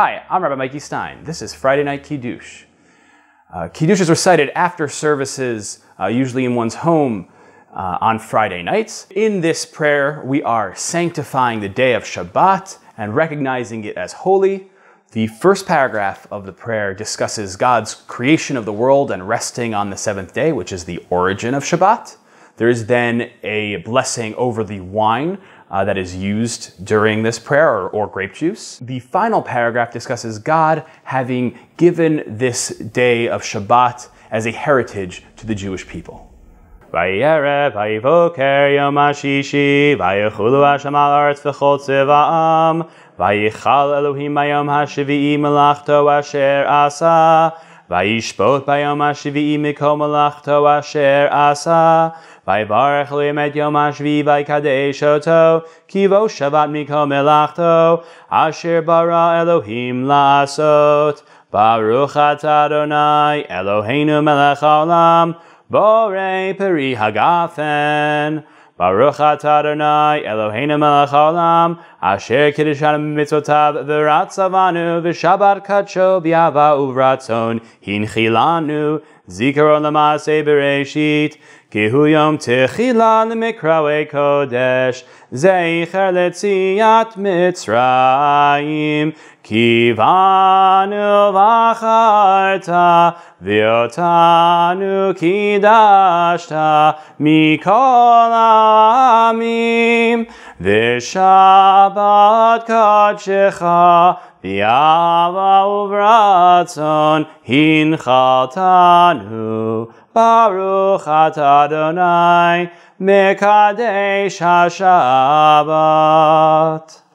Hi, I'm Rabbi Mikey Stein. This is Friday Night Kiddush. Uh, Kiddush is recited after services, uh, usually in one's home uh, on Friday nights. In this prayer, we are sanctifying the day of Shabbat and recognizing it as holy. The first paragraph of the prayer discusses God's creation of the world and resting on the seventh day, which is the origin of Shabbat. There is then a blessing over the wine uh, that is used during this prayer or, or grape juice. The final paragraph discusses God having given this day of Shabbat as a heritage to the Jewish people. וישפוט ביום השביעי מכל מלאכתו אשר עשה, ויברך אלוהים את יום השביעי ויקדש אותו, כי בו שבת מכל מלאכתו, אשר ברא אלוהים לעשות. ברוך אתה אדוני אלוהינו מלך העולם, בורא פרי הגפן. Baruch atah Adonai Eloheinu melech haolam asher kiddushanu mitzvotav v'ratzavanu v'shabat kadsho b'yava uvratzon hinchilanu Zikaron lamase bereshit, kihu yom techilan mikrawe kodesh, zeicher letziat mitzrayim, kivanu vacharta, viotanu kidashta, mikol amim, vishabat kodshecha, viava uvrah, ratzon hinchaltanu. Baruch atah Adonai, mekadesh Hashabbat.